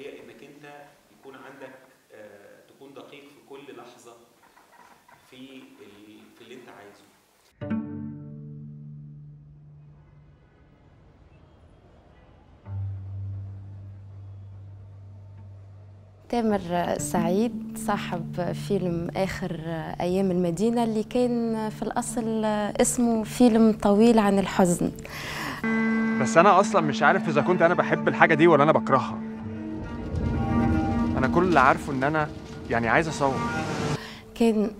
هي انك انت يكون عندك آه، تكون دقيق في كل لحظه في في اللي انت عايزه تامر سعيد صاحب فيلم آخر أيام المدينة اللي كان في الأصل اسمه فيلم طويل عن الحزن بس أنا أصلا مش عارف إذا كنت أنا بحب الحاجة دي ولا أنا بكرهها كل اللي عارفه ان انا يعني عايز اصور كان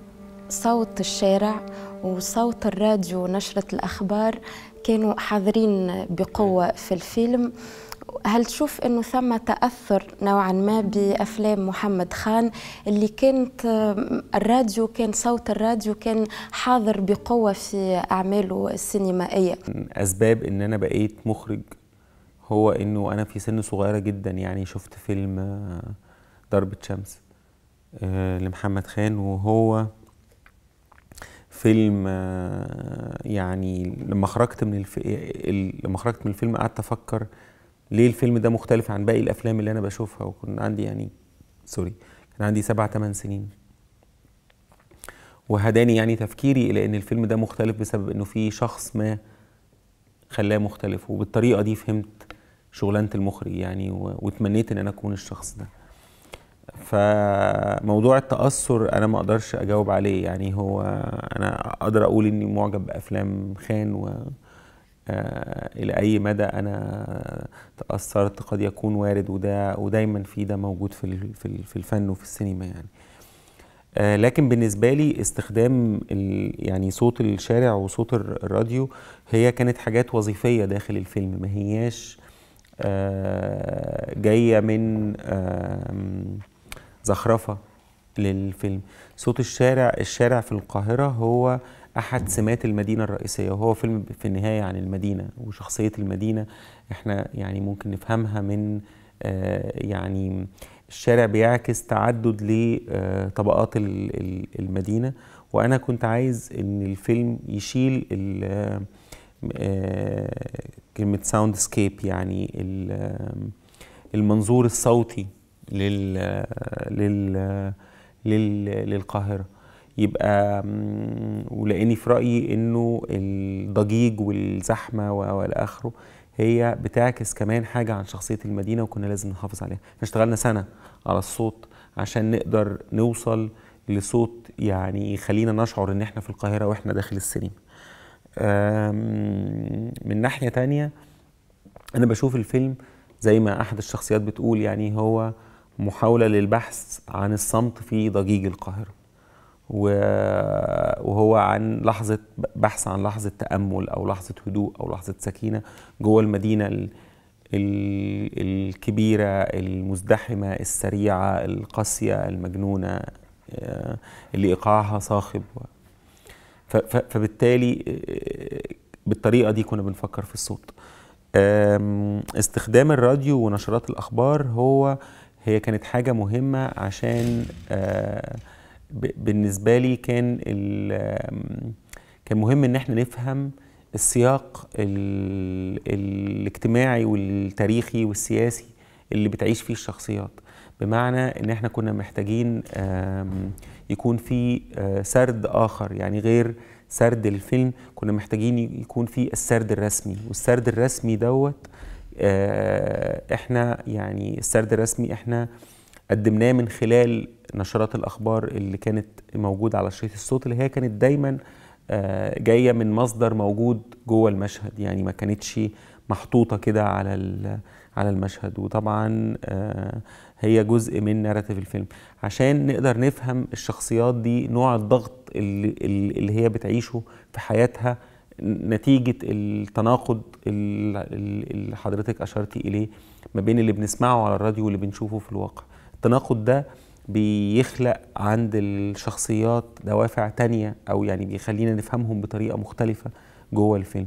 صوت الشارع وصوت الراديو ونشرة الأخبار كانوا حاضرين بقوة إيه. في الفيلم هل تشوف أنه ثم تأثر نوعا ما بأفلام محمد خان اللي كانت الراديو كان صوت الراديو كان حاضر بقوة في أعماله السينمائية أسباب أن أنا بقيت مخرج هو أنه أنا في سن صغيرة جدا يعني شفت فيلم ضربة شمس آه، لمحمد خان وهو فيلم آه، يعني لما خرجت من الف... لما خرجت من الفيلم قعدت افكر ليه الفيلم ده مختلف عن باقي الافلام اللي انا بشوفها وكنت عندي يعني سوري كان عندي سبع ثمان سنين وهداني يعني تفكيري الى ان الفيلم ده مختلف بسبب انه في شخص ما خلاه مختلف وبالطريقه دي فهمت شغلانه المخرج يعني و... وتمنيت ان انا اكون الشخص ده فموضوع التاثر انا ما اقدرش اجاوب عليه يعني هو انا اقدر اقول اني معجب بافلام خان و آه، الى اي مدى انا تاثرت قد يكون وارد وده ودايما في ده موجود في في الفن وفي السينما يعني آه، لكن بالنسبه لي استخدام يعني صوت الشارع وصوت الراديو هي كانت حاجات وظيفيه داخل الفيلم ما هياش آه، جايه من زخرفه للفيلم صوت الشارع الشارع في القاهره هو احد سمات المدينه الرئيسيه وهو فيلم في النهايه عن المدينه وشخصيه المدينه احنا يعني ممكن نفهمها من آه، يعني الشارع بيعكس تعدد لطبقات آه، المدينه وانا كنت عايز ان الفيلم يشيل آه، كلمه ساوند سكيب يعني المنظور الصوتي لل لل لل للقاهره يبقى ولاني في رايي انه الضجيج والزحمه والى اخره هي بتعكس كمان حاجه عن شخصيه المدينه وكنا لازم نحافظ عليها احنا اشتغلنا سنه على الصوت عشان نقدر نوصل لصوت يعني يخلينا نشعر ان احنا في القاهره واحنا داخل السينما من ناحيه تانية انا بشوف الفيلم زي ما احد الشخصيات بتقول يعني هو محاولة للبحث عن الصمت في ضجيج القاهرة وهو عن لحظة بحث عن لحظة تأمل أو لحظة هدوء أو لحظة سكينة جوه المدينة الكبيرة المزدحمة السريعة القاسية المجنونة آه، اللي إيقاعها صاخب فبالتالي آه، بالطريقة دي كنا بنفكر في الصوت استخدام الراديو ونشرات الأخبار هو هي كانت حاجة مهمة عشان آه، بالنسبة لي كان كان مهم إن احنا نفهم السياق الاجتماعي والتاريخي والسياسي اللي بتعيش فيه الشخصيات بمعنى ان احنا كنا محتاجين يكون في آه، سرد اخر يعني غير سرد الفيلم كنا محتاجين يكون في السرد الرسمي والسرد الرسمي دوت آه، احنا يعني السرد الرسمي احنا قدمناه من خلال نشرات الاخبار اللي كانت موجوده على شريط الصوت اللي هي كانت دايما آه، جايه من مصدر موجود جوه المشهد يعني ما كانتش محطوطه كده على على المشهد وطبعا آه، هي جزء من ناراتيف الفيلم عشان نقدر نفهم الشخصيات دي نوع الضغط اللي, اللي هي بتعيشه في حياتها نتيجه التناقض اللي حضرتك اشرتي اليه ما بين اللي بنسمعه على الراديو واللي بنشوفه في الواقع التناقض ده بيخلق عند الشخصيات دوافع تانية او يعني بيخلينا نفهمهم بطريقه مختلفه جوه الفيلم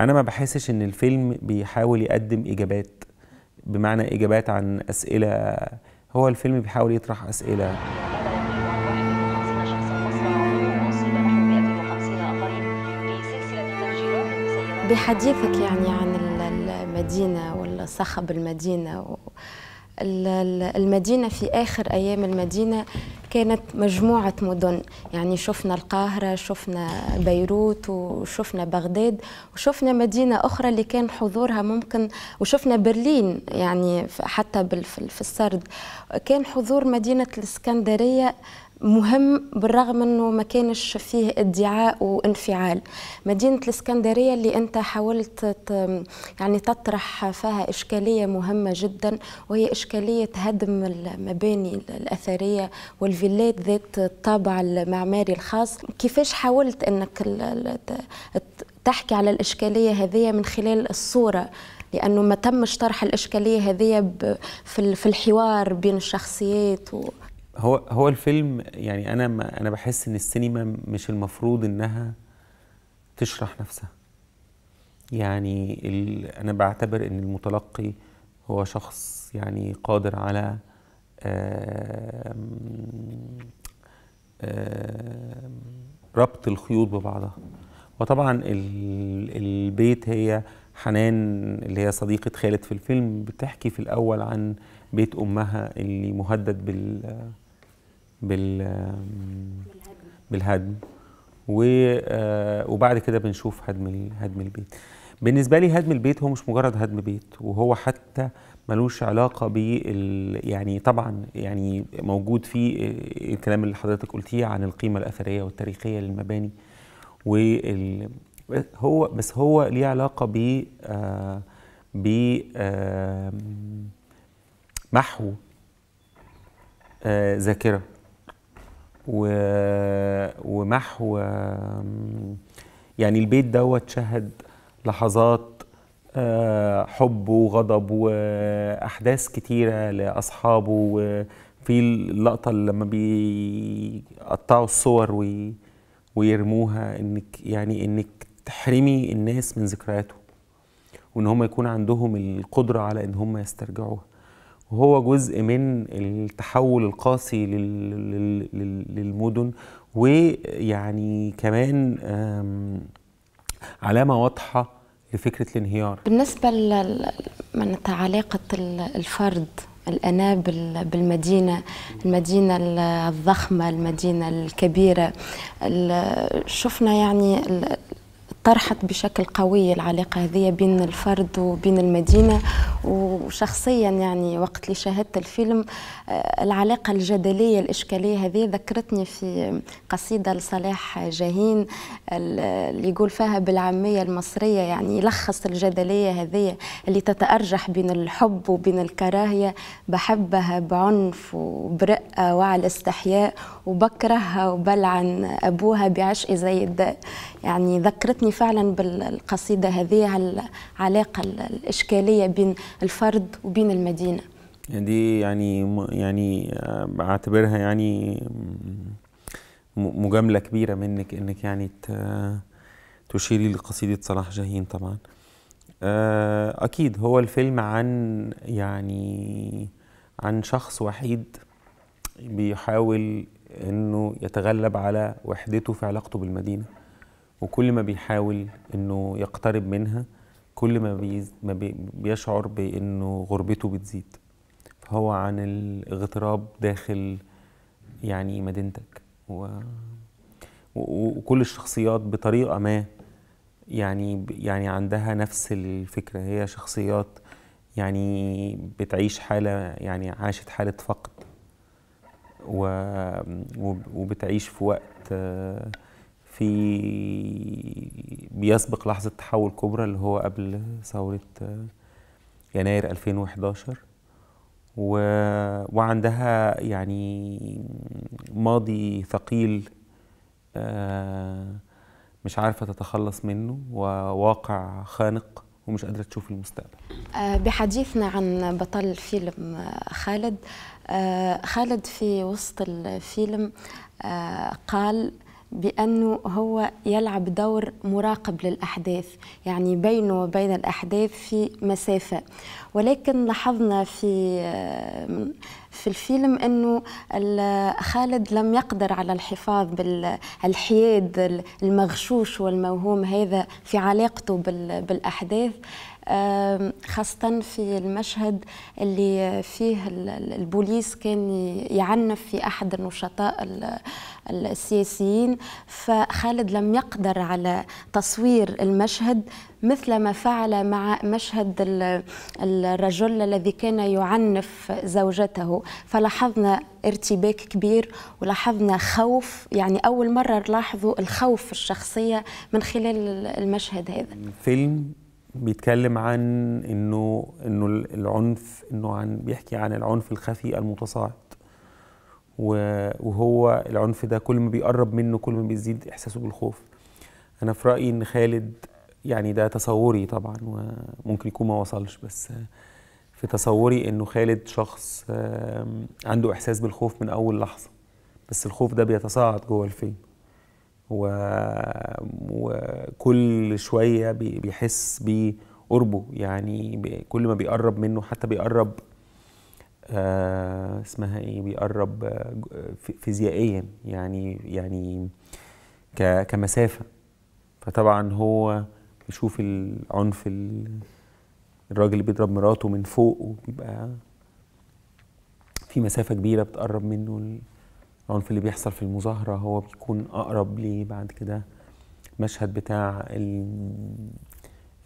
انا ما بحسش ان الفيلم بيحاول يقدم اجابات بمعنى اجابات عن اسئله هو الفيلم بيحاول يطرح اسئله بحديثك يعني عن المدينة والصخب المدينة المدينة في آخر أيام المدينة كانت مجموعة مدن يعني شفنا القاهرة شفنا بيروت وشفنا بغداد وشفنا مدينة أخرى اللي كان حضورها ممكن وشفنا برلين يعني حتى في السرد كان حضور مدينة الإسكندرية مهم بالرغم انه ما كانش فيه ادعاء وانفعال مدينه الاسكندريه اللي انت حاولت يعني تطرح فيها اشكاليه مهمه جدا وهي اشكاليه هدم المباني الاثريه والفيلات ذات الطابع المعماري الخاص كيفاش حاولت انك تحكي على الاشكاليه هذه من خلال الصوره لانه ما تمش طرح الاشكاليه هذه في الحوار بين الشخصيات و... هو هو الفيلم يعني انا ما انا بحس ان السينما مش المفروض انها تشرح نفسها يعني انا بعتبر ان المتلقي هو شخص يعني قادر على ربط الخيوط ببعضها وطبعا البيت هي حنان اللي هي صديقة خالد في الفيلم بتحكي في الأول عن بيت أمها اللي مهدد بال بال بالهدم آه، وبعد كده بنشوف هدم هدم البيت بالنسبه لي هدم البيت هو مش مجرد هدم بيت وهو حتى ملوش علاقه ب يعني طبعا يعني موجود في آه، الكلام اللي حضرتك قلتيه عن القيمه الاثريه والتاريخيه للمباني وال هو بس هو ليه علاقه ب آه، ب محو ذاكره و... ومحو يعني البيت دوت شهد لحظات آه، حب وغضب واحداث كتيره لاصحابه وفي اللقطه اللي لما بيقطعوا الصور وي... ويرموها انك يعني انك تحرمي الناس من ذكرياتهم وان هم يكون عندهم القدره على ان هم يسترجعوها وهو جزء من التحول القاسي للمدن ويعني كمان علامة واضحة لفكرة الانهيار بالنسبة لعلاقة علاقة الفرد الأنا بالمدينة المدينة الضخمة المدينة الكبيرة شفنا يعني طرحت بشكل قوي العلاقة هذه بين الفرد وبين المدينة وشخصيا يعني وقت اللي شاهدت الفيلم آه، العلاقة الجدلية الإشكالية هذه ذكرتني في قصيدة لصلاح جاهين اللي يقول فيها بالعامية المصرية يعني يلخص الجدلية هذه اللي تتأرجح بين الحب وبين الكراهية بحبها بعنف وبرقة وعلى استحياء وبكرهها وبلعن أبوها بعشق زي ده يعني ذكرتني فعلا بالقصيدة هذه على العلاقة الإشكالية بين الفرد وبين المدينة يعني دي يعني يعني بعتبرها آه، يعني مجامله كبيره منك انك يعني تشيري لقصيده صلاح جاهين طبعا آه، اكيد هو الفيلم عن يعني عن شخص وحيد بيحاول انه يتغلب على وحدته في علاقته بالمدينه وكل ما بيحاول انه يقترب منها كل ما, ما بيشعر بانه غربته بتزيد فهو عن الاغتراب داخل يعني مدينتك و... وكل الشخصيات بطريقه ما يعني يعني عندها نفس الفكره هي شخصيات يعني بتعيش حاله يعني عاشت حاله فقد و... وبتعيش في وقت في بيسبق لحظة تحول كبرى اللي هو قبل ثورة آه، يناير 2011 و... وعندها يعني ماضي ثقيل آه، مش عارفة تتخلص منه وواقع خانق ومش قادرة تشوف المستقبل آه، بحديثنا عن بطل فيلم خالد خالد في وسط الفيلم قال بأنه هو يلعب دور مراقب للأحداث يعني بينه وبين الأحداث في مسافة ولكن لاحظنا في آه، في الفيلم أنه خالد لم يقدر على الحفاظ بالحياد المغشوش والموهوم هذا في علاقته بالأحداث خاصة في المشهد اللي فيه البوليس كان يعنف في أحد النشطاء السياسيين فخالد لم يقدر على تصوير المشهد مثل ما فعل مع مشهد الرجل الذي كان يعنف زوجته فلاحظنا ارتباك كبير ولاحظنا خوف يعني أول مرة لاحظوا الخوف الشخصية من خلال المشهد هذا فيلم بيتكلم عن انه انه العنف انه عن بيحكي عن العنف الخفي المتصاعد وهو العنف ده كل ما بيقرب منه كل ما بيزيد احساسه بالخوف انا في رايي ان خالد يعني ده تصوري طبعا وممكن يكون ما وصلش بس في تصوري انه خالد شخص عنده احساس بالخوف من اول لحظه بس الخوف ده بيتصاعد جوه الفيلم وكل شويه بيحس بقربه يعني كل ما بيقرب منه حتى بيقرب آه اسمها ايه بيقرب آه، فيزيائيا يعني يعني كمسافه فطبعا هو بيشوف العنف الراجل اللي بيضرب مراته من فوق وبيبقى في مسافه كبيره بتقرب منه العنف اللي بيحصل في المظاهرة هو بيكون أقرب ليه بعد كده مشهد بتاع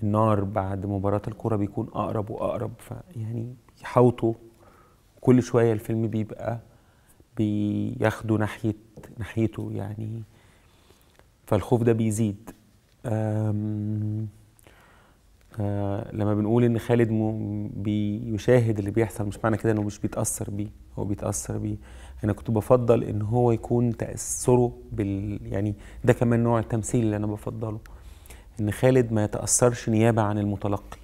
النار بعد مباراة الكرة بيكون أقرب وأقرب فيعني يحاوطوا كل شوية الفيلم بيبقى بياخدوا ناحية ناحيته يعني فالخوف ده بيزيد أم أه لما بنقول ان خالد بيشاهد اللي بيحصل مش معنى كده انه مش بيتاثر بيه هو بيتاثر بيه انا كنت بفضل ان هو يكون تاثره بال يعني ده كمان نوع التمثيل اللي انا بفضله ان خالد ما يتاثرش نيابه عن المتلقي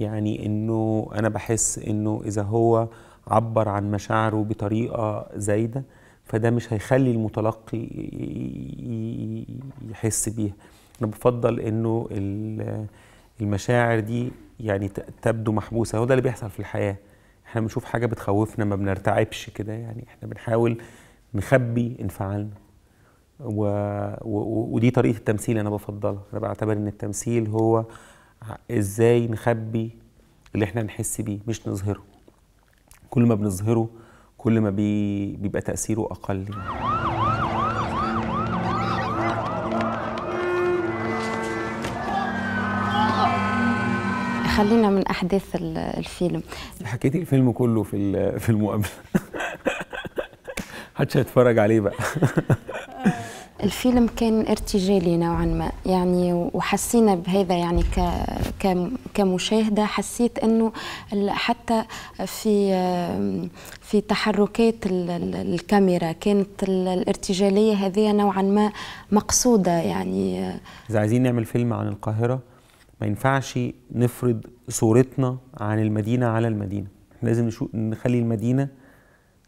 يعني انه انا بحس انه اذا هو عبر عن مشاعره بطريقه زايده فده مش هيخلي المتلقي يحس بيها انا بفضل انه المشاعر دي يعني تبدو محبوسه هو ده اللي بيحصل في الحياه احنا بنشوف حاجه بتخوفنا ما بنرتعبش كده يعني احنا بنحاول نخبي انفعالنا و... و... ودي طريقه التمثيل انا بفضلها انا بعتبر ان التمثيل هو ازاي نخبي اللي احنا نحس بيه مش نظهره كل ما بنظهره كل ما بي... بيبقى تاثيره اقل يعني. خلينا من احداث الفيلم حكيتي الفيلم كله في في المقابله محدش هيتفرج عليه بقى الفيلم كان ارتجالي نوعا ما يعني وحسينا بهذا يعني كمشاهده حسيت انه حتى في في تحركات الكاميرا كانت الارتجاليه هذه نوعا ما مقصوده يعني اذا عايزين نعمل فيلم عن القاهره ما ينفعش نفرض صورتنا عن المدينة على المدينة احنا لازم نخلي المدينة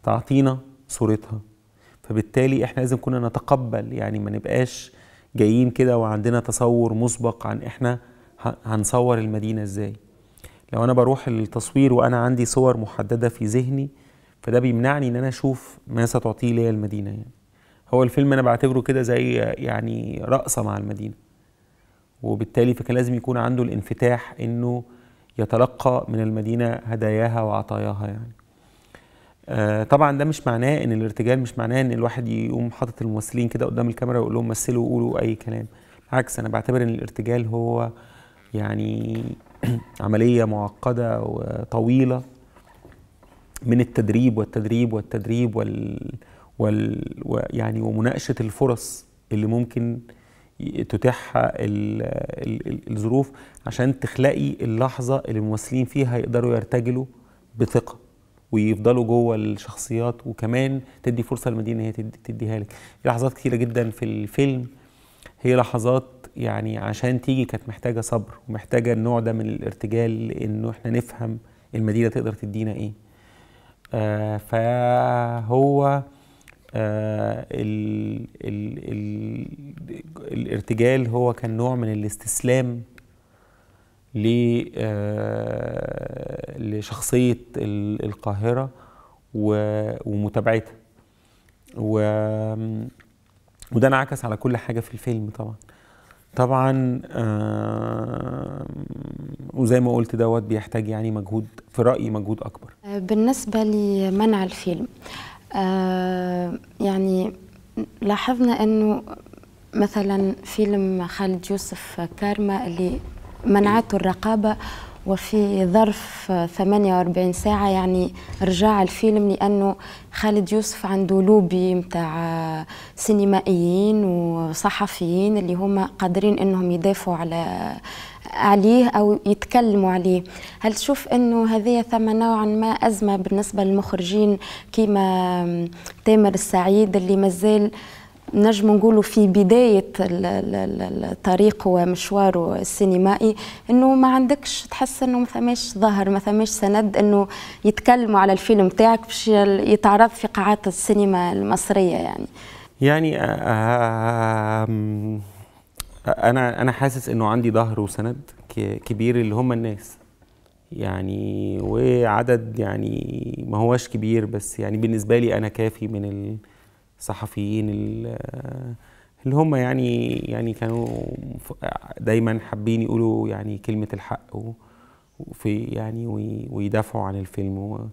تعطينا صورتها فبالتالي احنا لازم كنا نتقبل يعني ما نبقاش جايين كده وعندنا تصور مسبق عن احنا هنصور المدينة ازاي لو انا بروح التصوير وانا عندي صور محددة في ذهني فده بيمنعني ان انا اشوف ما ستعطيه لي المدينة يعني هو الفيلم انا بعتبره كده زي يعني رقصة مع المدينة وبالتالي فكان لازم يكون عنده الانفتاح انه يتلقى من المدينه هداياها وعطاياها يعني آه طبعا ده مش معناه ان الارتجال مش معناه ان الواحد يقوم حاطط الممثلين كده قدام الكاميرا ويقول لهم مثلوا وقولوا اي كلام بالعكس انا بعتبر ان الارتجال هو يعني عمليه معقده وطويله من التدريب والتدريب والتدريب وال, وال... يعني ومناقشه الفرص اللي ممكن تتاح الظروف عشان تخلقي اللحظه اللي الممثلين فيها يقدروا يرتجلوا بثقه ويفضلوا جوه الشخصيات وكمان تدي فرصه للمدينه ان هي تديها لك لحظات كتيره جدا في الفيلم هي لحظات يعني عشان تيجي كانت محتاجه صبر ومحتاجه النوع ده من الارتجال انه احنا نفهم المدينه تقدر تدينا ايه آه فهو آه ال ال ال الارتجال هو كان نوع من الاستسلام آه، لشخصية القاهرة ومتابعتها و... وده انعكس على كل حاجة في الفيلم طبعا طبعا آه، وزي ما قلت دوت بيحتاج يعني مجهود في رأيي مجهود أكبر بالنسبة لمنع الفيلم آه، يعني لاحظنا أنه مثلا فيلم خالد يوسف كارما اللي منعته الرقابة وفي ظرف 48 ساعة يعني رجع الفيلم لأنه خالد يوسف عنده لوبي متاع سينمائيين وصحفيين اللي هما قادرين أنهم يدافعوا على عليه أو يتكلموا عليه هل تشوف أنه هذه ثم نوعا ما أزمة بالنسبة للمخرجين كيما تامر السعيد اللي مازال نجم نقولوا في بداية الطريق ومشواره السينمائي أنه ما عندكش تحس أنه ما ثماش ظهر ما ثماش سند أنه يتكلموا على الفيلم تاعك باش يتعرض في قاعات السينما المصرية يعني يعني آه، آه، أنا أنا حاسس أنه عندي ظهر وسند كبير اللي هم الناس يعني وعدد يعني ما هوش كبير بس يعني بالنسبة لي أنا كافي من ال الصحفيين اللي هم يعني يعني كانوا دايما حابين يقولوا يعني كلمه الحق وفي يعني ويدافعوا عن الفيلم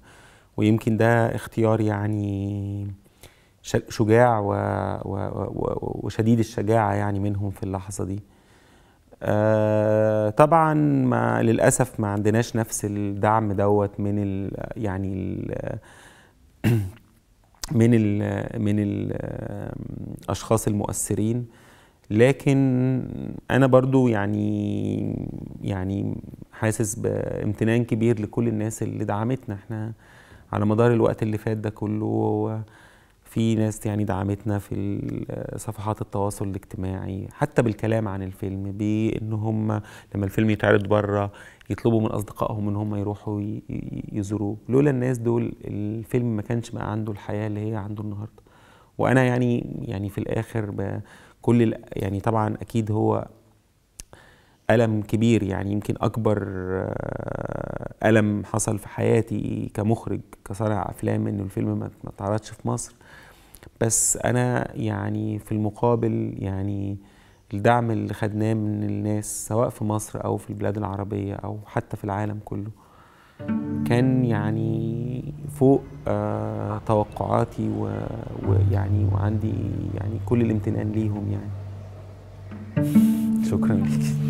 ويمكن ده اختيار يعني شجاع وشديد الشجاعه يعني منهم في اللحظه دي آه طبعا ما للاسف ما عندناش نفس الدعم دوت من الـ يعني الـ من الـ من الاشخاص المؤثرين لكن انا برضو يعني يعني حاسس بامتنان كبير لكل الناس اللي دعمتنا احنا على مدار الوقت اللي فات ده كله في ناس يعني دعمتنا في صفحات التواصل الاجتماعي حتى بالكلام عن الفيلم بان هم لما الفيلم يتعرض بره يطلبوا من اصدقائهم ان هم يروحوا يزوروه لولا الناس دول الفيلم ما كانش بقى عنده الحياه اللي هي عنده النهارده وانا يعني يعني في الاخر كل يعني طبعا اكيد هو ألم كبير يعني يمكن أكبر آه، ألم حصل في حياتي كمخرج كصانع أفلام إنه الفيلم ما اتعرضش في مصر بس انا يعني في المقابل يعني الدعم اللي خدناه من الناس سواء في مصر او في البلاد العربيه او حتى في العالم كله كان يعني فوق آه توقعاتي ويعني وعندي يعني كل الامتنان ليهم يعني شكرا لك